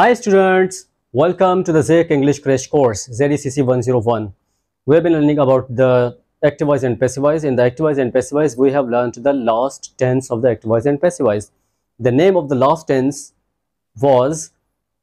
Hi students, welcome to the ZEC English Crash Course ZECC 101. We have been learning about the voice and voice. In the voice and voice, we have learned the last tense of the voice and voice. The name of the last tense was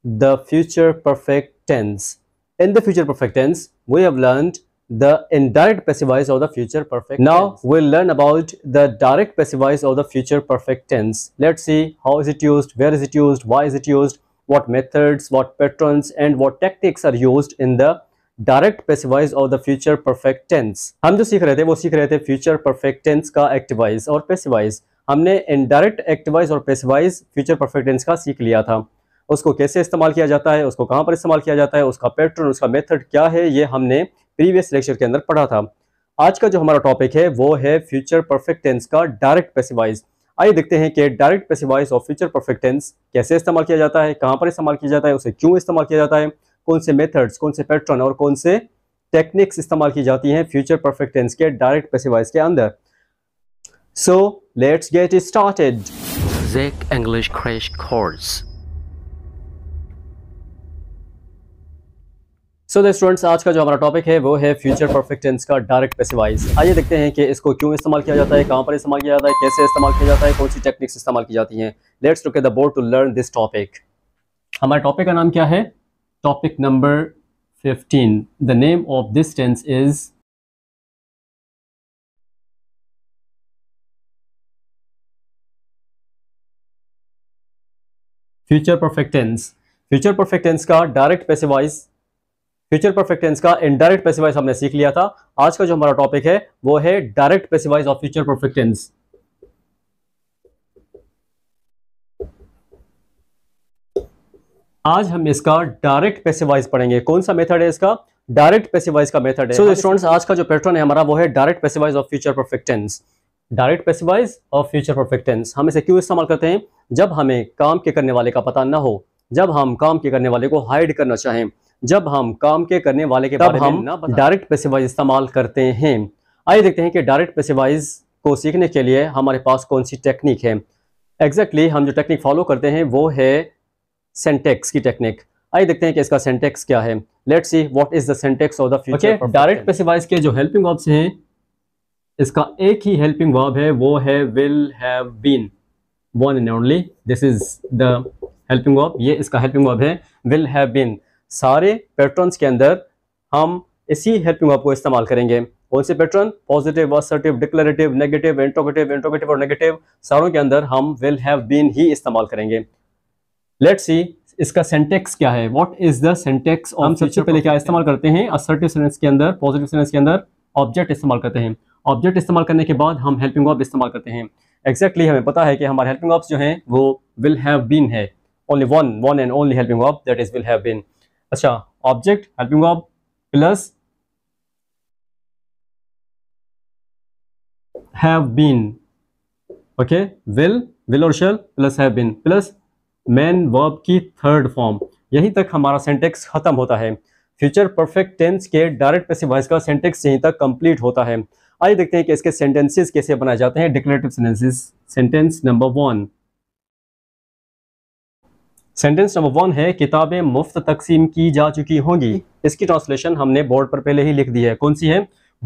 the future perfect tense. In the future perfect tense, we have learned the indirect voice or the future perfect now tense. we'll learn about the direct voice or the future perfect tense let's see how is it used where is it used why is it used what methods, what patterns and what tactics are used in the direct passive voice of the future perfect tense हम जो सीख रहे थे वो सीख रहे थे future perfect tense का एक्टिवाइज और पेसिवाइज हमने इनडायरेक्ट एक्टिवाइज और पेसिवाइज फ्यूचर परफेक्ट टेंस का सीख लिया था उसको कैसे इस्तेमाल किया जाता है उसको कहाँ पर इस्तेमाल किया जाता है उसका पैटर्न उसका मेथड क्या है ये हमने प्रीवियस लेक्चर के अंदर पढ़ा था आज का जो हमारा टॉपिक है वो है फ्यूचर परफेक्ट टेंस का डायरेक्ट पेसिवाइज आइए देखते हैं कि direct passive voice of future perfect tense कैसे इस्तेमाल किया जाता है कहां पर इस्तेमाल किया जाता है उसे क्यों इस्तेमाल किया जाता है कौन से मेथड्स कौन से पैटर्न और कौन से टेक्निक्स इस्तेमाल की जाती हैं फ्यूचर परफेक्ट टेंस के डायरेक्ट पैसिव वॉइस के अंदर so let's get started Jake English crash course so so students आज का जो हमारा टॉपिक है वो है फ्यूचर परफेक्ट टेंस का डायरेक्ट पैसिवाइज आइए देखते हैं कि इसको क्यों इस्तेमाल किया जाता है कहाँ पर इस्तेमाल किया जाता है कैसे इस्तेमाल किया जाता है कौन सी टेक्निक्स इस्तेमाल की जाती हैं let's look at the board to learn this topic हमारे टॉपिक का नाम क्या है topic number fifteen the name of this tense is future perfect tense future perfect tense का direct passive voice future perfect tense का इनडायरेक्ट पेसिवाइज हमने सीख लिया था आज का जो हमारा टॉपिक है वो है direct passive voice of future perfect tense आज हम इसका डायरेक्ट पेसिवाइज पढ़ेंगे कौन सा मेथड है इसका डायरेक्ट पेसिवाइज का मेथड है so, आज का जो पैटर्न है हमारा वो है direct passive voice of future perfect tense direct passive voice of future perfect tense हम इसे क्यों इस्तेमाल करते हैं जब हमें काम के करने वाले का पता ना हो जब हम काम के करने वाले को हाइड करना चाहें जब हम काम के करने वाले के तब हम डायरेक्ट पैसे वाइज इस्तेमाल करते हैं आइए देखते हैं कि डायरेक्ट पैसे वाइज को सीखने के लिए हमारे पास कौन सी टेक्निक है एग्जैक्टली exactly हम जो टेक्निक फॉलो करते हैं वो है सेंटेक्स की टेक्निक आइए देखते हैं कि इसका सेंटेक्स क्या है let see what is syntax of the future direct passive voice के जो हेल्पिंग वर्ब्स हैं इसका एक ही हेल्पिंग वर्ब है वो है will have been one and only this is the helping verb ये इसका हेल्पिंग वर्ब है विल हैव बीन सारे पैटर्न्स के अंदर हम इसी हेल्पिंग वर्ब को इस्तेमाल करेंगे कौन से pattern positive assertive declarative negative interrogative interrogative और नेगेटिव सारों के अंदर हम विल हैव बीन ही इस्तेमाल करेंगे लेट सी इसका सेंटेक्स क्या है वॉट इज द सेंटेक्स हम सबसे पहले क्या इस्तेमाल करते हैं असर्टिव सेंटेंस के अंदर पॉजिटिव सेंटेंस के अंदर ऑब्जेक्ट इस्तेमाल करते हैं ऑब्जेक्ट इस्तेमाल करने के बाद हम हेल्पिंग वर्ब इस्तेमाल करते हैं एक्जैक्टली exactly हमें पता है कि हमारे हेल्पिंग वर्ब्स जो हैं वो विल हैव बीन है only one one and only helping verb that is will have been अच्छा object helping ob plus have been okay will will और shall plus have been plus main verb की third form यहीं तक हमारा syntax खत्म होता है future perfect tense के डायरेक्ट पैसिव वॉइस का सेंटेक्स यहीं तक कंप्लीट होता है आइए देखते हैं कि इसके सेंटेंसेस कैसे बनाए जाते हैं declarative sentences sentence number one sentence number one है किताबें मुफ्त तकसीम की जा चुकी होंगी इसकी ट्रांसलेशन हमने बोर्ड पर पहले ही लिख दी है कौन सी है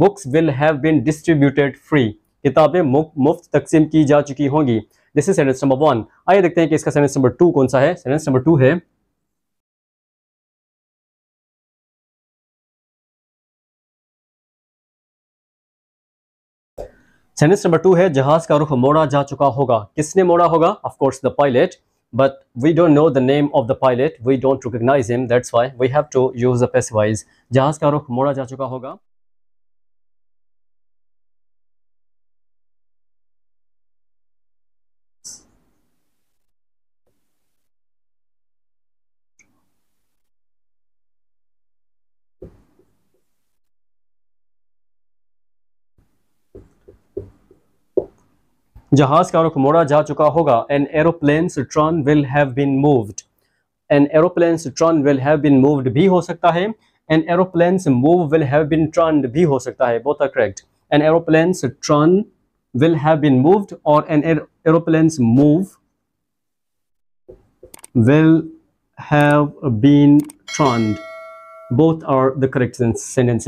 books will have been distributed free किताबें मुफ्त तकसीम की जा चुकी होंगी this is sentence number one आइए देखते हैं कि इसका सेंटेंस नंबर टू कौन सा है सेंटेंस नंबर टू है सेंटेंस नंबर टू है जहाज का रुख मोड़ा जा चुका होगा किसने मोड़ा होगा of course the pilot but we don't know the name of the pilot we don't recognize him that's why we have to use the passive eyes jahaz ka rukh moda ja chuka hoga जहाज का रुख मोड़ा जा चुका होगा an aeroplane turn will have been moved an aeroplane turn will have been moved भी हो सकता है an aeroplane move will have been turned भी हो सकता है both are correct an aeroplane turn will have been moved और an aeroplane move will have been been both are the correct correct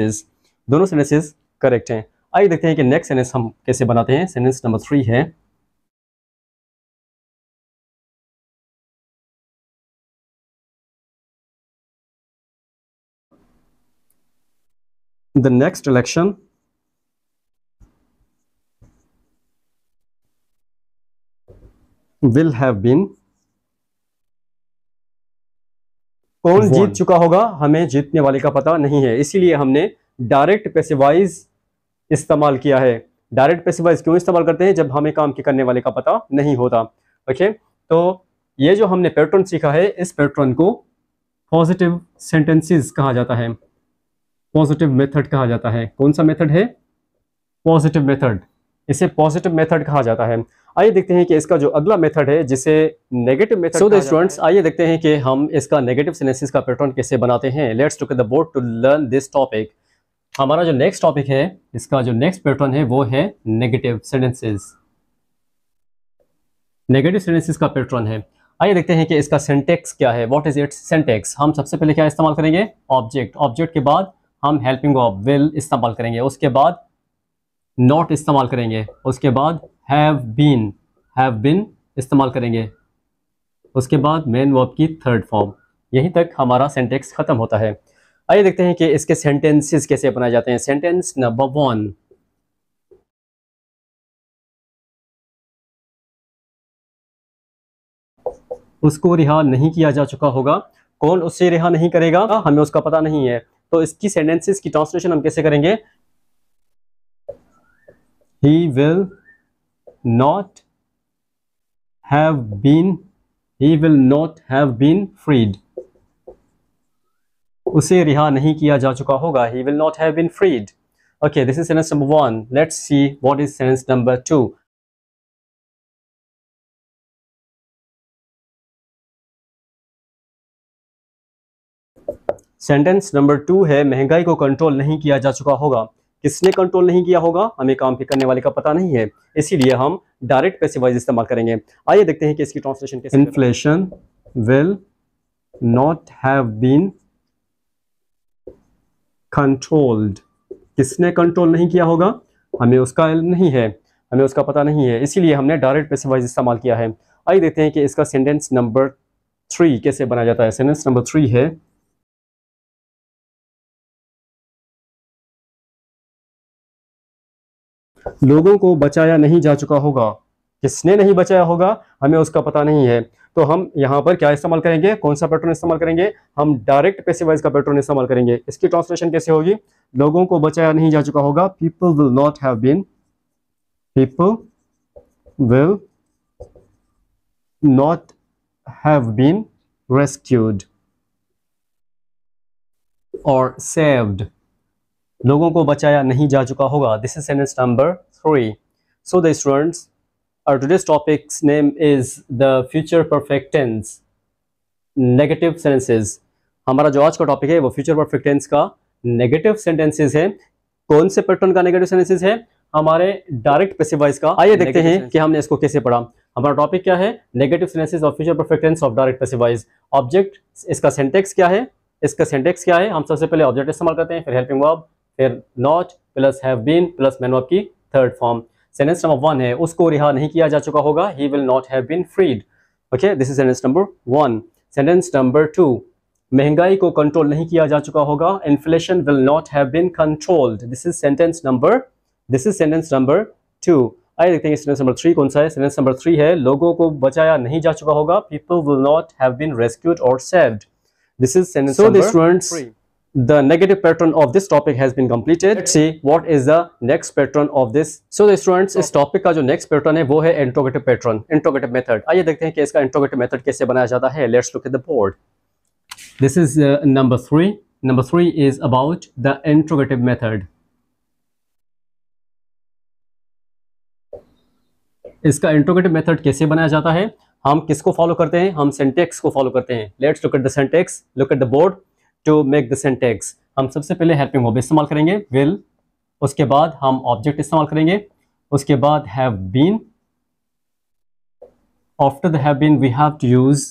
दोनों sentences करेक्ट हैं आइए देखते हैं कि नेक्स्ट सेंटेंस हम कैसे बनाते हैं सेंटेंस नंबर थ्री है the next election will have been कौन जीत चुका होगा हमें जीतने वाले का पता नहीं है इसीलिए हमने डायरेक्ट वाइज इस्तेमाल किया है डायरेक्ट पैसिव वॉइस क्यों इस्तेमाल करते हैं जब हमें काम के करने वाले का पता नहीं होता ओके तो ये जो हमने पैटर्न सीखा है इस पैटर्न को पॉजिटिव सेंटेंसेस कहा जाता है पॉजिटिव मेथड कहा जाता है कौन सा मेथड है पॉजिटिव मेथड इसे पॉजिटिव मेथड कहा जाता है आइए देखते हैं कि इसका जो अगला मेथड है जिसे negative method so the students आइए देखते हैं कि हम इसका नेगेटिव सेनेसिस का पैटर्न कैसे बनाते हैं let's to the board to learn this topic हमारा जो नेक्स्ट टॉपिक है इसका जो नेक्स्ट पैटर्न है वो है नेगेटिव सेंटेंसेस नेगेटिव सेंटेंसेस का पैटर्न है आइए देखते हैं कि इसका सेंटेक्स क्या है व्हाट इज इट्स सेंटेक्स हम सबसे पहले क्या इस्तेमाल करेंगे ऑब्जेक्ट ऑब्जेक्ट के बाद हम हेल्पिंग ऑफ विल इस्तेमाल करेंगे उसके बाद नॉट इस्तेमाल करेंगे उसके बाद हैव बीन हैव बिन इस्तेमाल करेंगे उसके बाद मेन वर्ब की थर्ड फॉर्म यहीं तक हमारा सेंटेक्स ख़त्म होता है आइए देखते हैं कि इसके सेंटेंसेस कैसे बनाए जाते हैं सेंटेंस नंबर वन उसको रिहा नहीं किया जा चुका होगा कौन उससे रिहा नहीं करेगा हमें उसका पता नहीं है तो इसकी सेंटेंसेस की ट्रांसलेशन हम कैसे करेंगे he will not have been he will not have been freed उसे रिहा नहीं किया जा चुका होगा he will not have been freed okay this is sentence number one let's see what is sentence number two sentence number two है महंगाई को कंट्रोल नहीं किया जा चुका होगा किसने कंट्रोल नहीं किया होगा हमें काम के करने वाले का पता नहीं है इसीलिए हम डायरेक्ट पैसे वाइज इस्तेमाल करेंगे आइए देखते हैं कि इसकी ट्रांसलेशन कैसे inflation will not have been controlled किसने कंट्रोल नहीं किया होगा हमें उसका नहीं है हमें उसका पता नहीं है इसीलिए हमने डायरेक्ट पैसे वाइज इस्तेमाल किया है आइए देखते हैं कि इसका सेंटेंस नंबर थ्री कैसे बनाया जाता है सेंटेंस नंबर थ्री है लोगों को बचाया नहीं जा चुका होगा किसने नहीं बचाया होगा हमें उसका पता नहीं है तो हम यहाँ पर क्या इस्तेमाल करेंगे कौन सा पैटर्न इस्तेमाल करेंगे हम डायरेक्ट पेसिवाइज का पैटर्न इस्तेमाल करेंगे इसकी ट्रांसलेशन कैसे होगी लोगों को बचाया नहीं जा चुका होगा people will not have been people will not have been rescued और सेव्ड लोगों को बचाया नहीं जा चुका होगा this is sentence number three so the students Our today's topic's name is the future perfect tense negative sentences. हमारा जो आज का टॉपिक है वो फ्यूचर परफेक्ट टेंस का नेगेटिव सेंटेंसेस है कौन से पैटर्न का नेगेटिव सेंटेंसेस है हमारे डायरेक्ट पेसिवाइज का आइए देखते हैं कि हमने इसको कैसे पढ़ा हमारा टॉपिक क्या है negative sentences of future perfect tense of direct passive voice object इसका सेंटेक्स क्या है इसका सेंटेक्स क्या है हम सबसे पहले ऑब्जेक्ट इस्तेमाल करते हैं फिर हेल्पिंग वर्ब फिर not plus have been plus main verb की third form sentence number one है उसको रिहा नहीं किया जा चुका होगा he will not have been freed okay this is sentence number one sentence number two महंगाई को कंट्रोल नहीं किया जा चुका होगा inflation will not have been controlled this is sentence number this is sentence number two आइए देखते हैं सेंटेंस नंबर थ्री कौन सा है सेंटेंस नंबर थ्री है लोगों को बचाया नहीं जा चुका होगा people will not have been rescued और saved this is sentence number three the negative pattern of this topic has been completed let's see what is the next pattern of this so the students is topic ka jo next pattern hai wo hai interrogative pattern interrogative method aaiye dekhte hain ki iska interrogative method kaise banaya jata hai let's look at the board this is uh, number 3 number 3 is about the interrogative method iska interrogative method kaise banaya jata hai hum kisko follow karte hain hum syntax ko follow karte hain let's look at the syntax look at the board to make the syntax हम सबसे पहले helping verb इस्तेमाल करेंगे will उसके बाद हम object इस्तेमाल करेंगे उसके बाद have been after the have been we have to use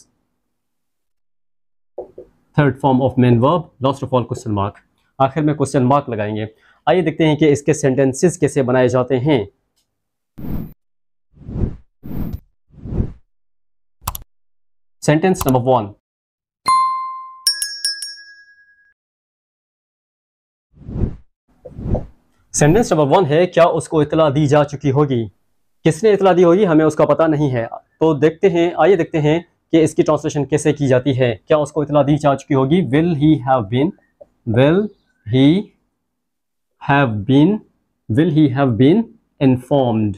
third form of main verb last of all question mark आखिर में क्वेश्चन मार्क लगाएंगे आइए देखते हैं कि इसके सेंटेंसेस कैसे बनाए जाते हैं sentence number one sentence number one है क्या उसको इतला दी जा चुकी होगी किसने इतला दी होगी हमें उसका पता नहीं है तो देखते हैं आइए देखते हैं कि इसकी ट्रांसलेशन कैसे की जाती है क्या उसको इतला दी जा चुकी होगी will he have been will he have been will he have been informed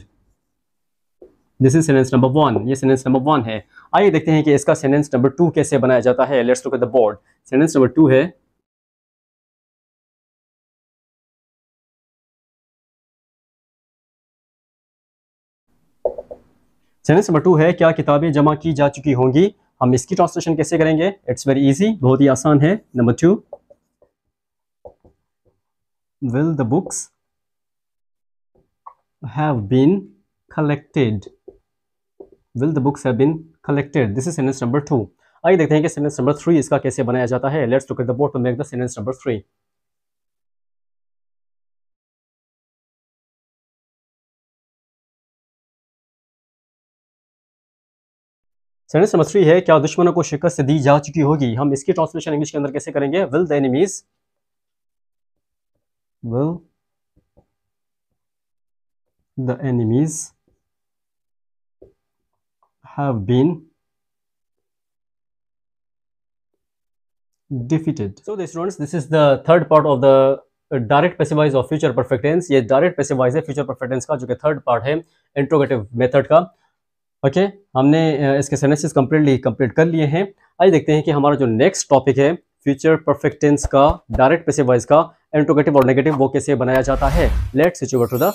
this is sentence number one ये सेंटेंस नंबर वन है आइए देखते हैं कि इसका सेंटेंस नंबर टू कैसे बनाया जाता है let's look at the board sentence number two है सेंटेंस नंबर टू है क्या किताबें जमा की जा चुकी होंगी हम इसकी ट्रांसलेशन कैसे करेंगे इट्स वेरी इजी बहुत ही आसान है number two will the books have been collected will the books have been collected this is sentence number two आइए देखते हैं कि सेंटेंस नंबर थ्री इसका कैसे बनाया जाता है let's to at the board to make the sentence number three sentence number three है क्या दुश्मनों को शिकस्त दी जा चुकी होगी हम इसकी ट्रांसलेशन इंग्लिश के अंदर कैसे करेंगे will the enemies will the enemies have been defeated so the students this is the third part of the direct direct passive voice of future perfect tense ये passive voice है future perfect tense का जो कि third part है interrogative method का okay हमने इसके सेनेसिस completely complete कर लिए हैं आइए देखते हैं कि हमारा जो नेक्स्ट टॉपिक है फ्यूचर परफेक्ट टेंस का डायरेक्ट पैसे वाइज का एंट्रोगेटिव और नेगेटिव वो कैसे बनाया जाता है let's switch to the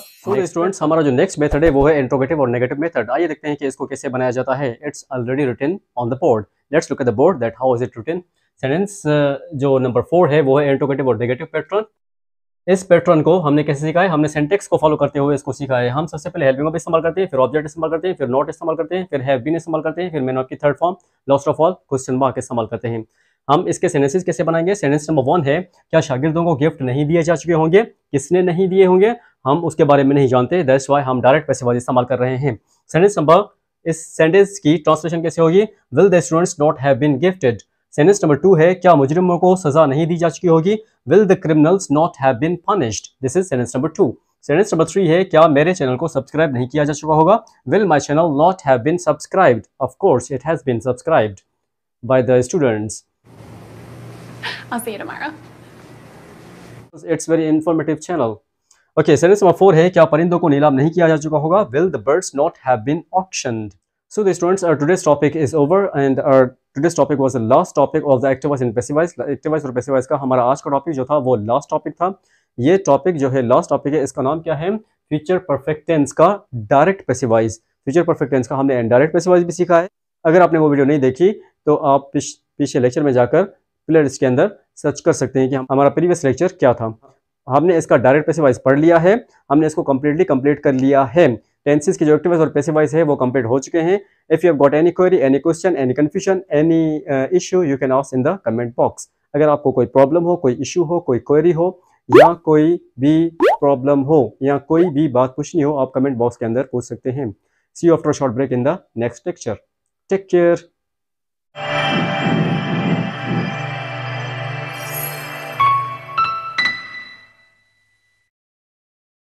students हमारा जो नेक्स्ट मेथड है वो है एंट्रोगेटिव और नेगेटिव मेथड आइए देखते हैं कि इसको कैसे बनाया जाता है it's already written on the board let's look at the board that how is it written sentence जो नंबर फोर है वो है एंट्रोगेटिव और नेगेटिव पैटर्न इस पैटर्न को हमने कैसे सीखा है हमने सेंटेक्स को फॉलो करते हुए इसको सीखा है हम सबसे पहले हेल्पिंग ऑफ इस्तेमाल करते हैं फिर ऑब्जेक्ट इस्तेमाल करते हैं फिर नॉट इस्तेमाल करते हैं फिर हैव बीन इस्तेमाल करते हैं फिर मैन ऑफ की third form lost of all question mark इस्तेमाल करते हैं हम इसके सेनेसेस कैसे बनाएंगे सेंटेंस नंबर वन है क्या शागिर्दों को गिफ्ट नहीं दिए जा चुके होंगे किसने नहीं दिए होंगे हम उसके बारे में नहीं जानते दैट्स वाई हम डायरेक्ट पैसेवाज इस्तेमाल कर रहे हैं सेंटेंस नंबर इस सेंटेंस की ट्रांसलेशन कैसे होगी will the students not have been gifted sentence number two है क्या मुजरिमों को सजा नहीं दी जा चुकी होगी will the criminals not have been punished this is sentence number two sentence number three है क्या मेरे चैनल को सब्सक्राइब नहीं किया जा चुका होगा will my channel not have been subscribed of course it has been subscribed by the students it's very informative channel okay sentence number four है क्या परिंदों को नीलाम नहीं किया जा चुका होगा will the birds not have been auctioned So the students, our today's topic is over and our today's topic was the last topic of the activize and passivize. Activize और passivize का हमारा आज का topic जो था वो last topic था ये topic जो है last topic है इसका नाम क्या है Future perfect tense का direct passivise Future perfect tense का हमने इनडायरेक्ट पेसिवाइज भी सीखा है अगर आपने वो video नहीं देखी तो आप पिछ, पिछले lecture में जाकर playlist के अंदर search कर सकते हैं कि हम, हमारा previous lecture क्या था हमने इसका डायरेक्ट पेसिवाइज पढ़ लिया है हमने इसको completely complete कर लिया है टेंसेस के जो एक्टिव और पैसे वाइज है वो कंप्लीट हो चुके हैं if you got any query any question any confusion any issue you can ask in the comment box अगर आपको कोई प्रॉब्लम हो कोई इशू हो कोई क्वेरी हो या कोई भी प्रॉब्लम हो या कोई भी बात पूछनी हो आप कमेंट बॉक्स के अंदर पूछ सकते हैं see after short break in the next lecture take care